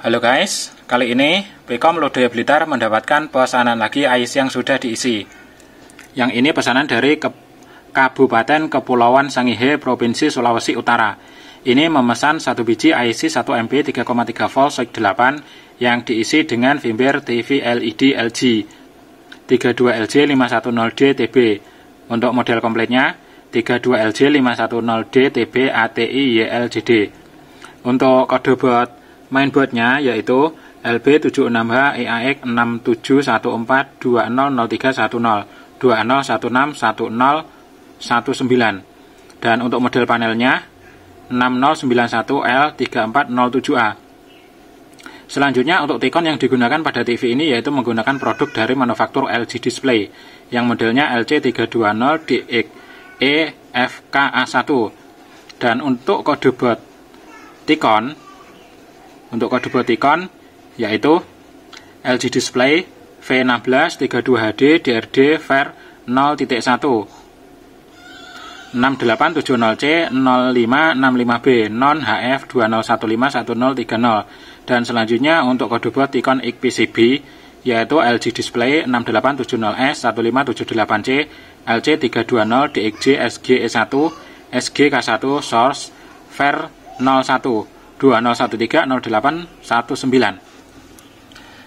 Halo guys, kali ini Pekom Lodoya Blitar mendapatkan pesanan lagi ais yang sudah diisi. Yang ini pesanan dari Ke Kabupaten Kepulauan Sangihe, Provinsi Sulawesi Utara. Ini memesan satu biji IC 1 MP 3,3 volt soik 8 yang diisi dengan firmware TV LED LG 32 lg 510D TB. Untuk model komplitnya 32 lg 510D TB ATI YLJD. Untuk kode buat Mainboardnya yaitu LB76H EAX 6714200310 20161019 dan untuk model panelnya 6091L3407A. Selanjutnya untuk tikon yang digunakan pada TV ini yaitu menggunakan produk dari manufaktur LG Display yang modelnya LC320DX EFKA1 dan untuk kode bot Tikon untuk kode protikon yaitu LG Display V16 32HD DRD Ver 0.1 6870C 0565B non HF 20151030 dan selanjutnya untuk kode buat ikon XPCB yaitu LG Display 6870S 1578C LC320 DXJ SG E1 sgk 1 Source VER 01 2013 19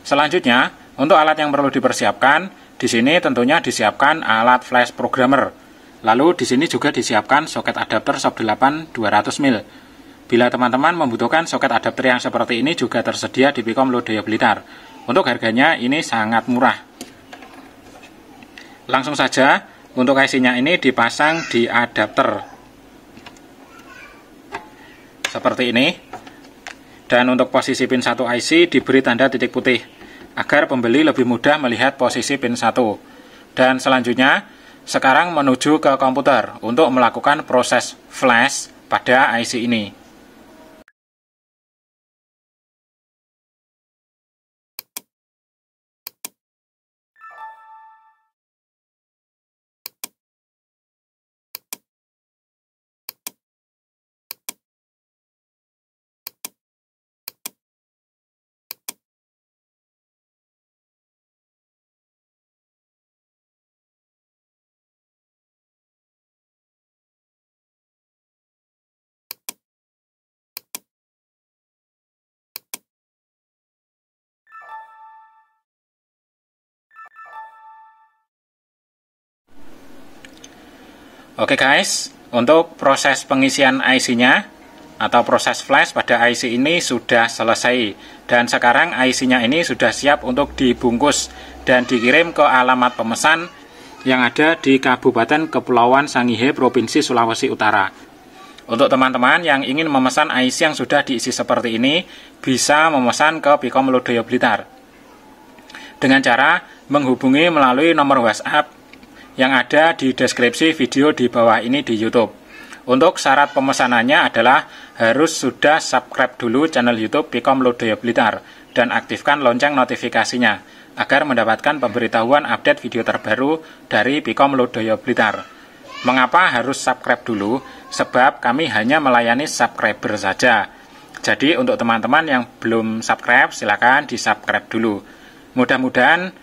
Selanjutnya, untuk alat yang perlu dipersiapkan, di sini tentunya disiapkan alat flash programmer. Lalu di sini juga disiapkan soket adapter SOP 8 200 mil. Bila teman-teman membutuhkan soket adapter yang seperti ini juga tersedia di Pikom Lodaya Blitar. Untuk harganya ini sangat murah. Langsung saja, untuk IC-nya ini dipasang di adapter. Seperti ini. Dan untuk posisi pin 1 IC diberi tanda titik putih agar pembeli lebih mudah melihat posisi pin 1. Dan selanjutnya, sekarang menuju ke komputer untuk melakukan proses flash pada IC ini. Oke guys, untuk proses pengisian IC-nya atau proses flash pada IC ini sudah selesai dan sekarang IC-nya ini sudah siap untuk dibungkus dan dikirim ke alamat pemesan yang ada di Kabupaten Kepulauan Sangihe, Provinsi Sulawesi Utara. Untuk teman-teman yang ingin memesan IC yang sudah diisi seperti ini, bisa memesan ke Pikom Lodoyo Blitar. Dengan cara menghubungi melalui nomor WhatsApp yang ada di deskripsi video di bawah ini di YouTube. Untuk syarat pemesanannya adalah harus sudah subscribe dulu channel YouTube Pikom Lodaya Blitar dan aktifkan lonceng notifikasinya agar mendapatkan pemberitahuan update video terbaru dari Pikom Lodaya Blitar. Mengapa harus subscribe dulu? Sebab kami hanya melayani subscriber saja. Jadi untuk teman-teman yang belum subscribe, silakan di-subscribe dulu. Mudah-mudahan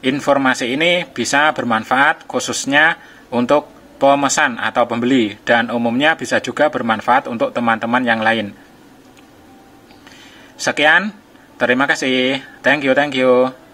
Informasi ini bisa bermanfaat khususnya untuk pemesan atau pembeli dan umumnya bisa juga bermanfaat untuk teman-teman yang lain. Sekian, terima kasih. Thank you, thank you.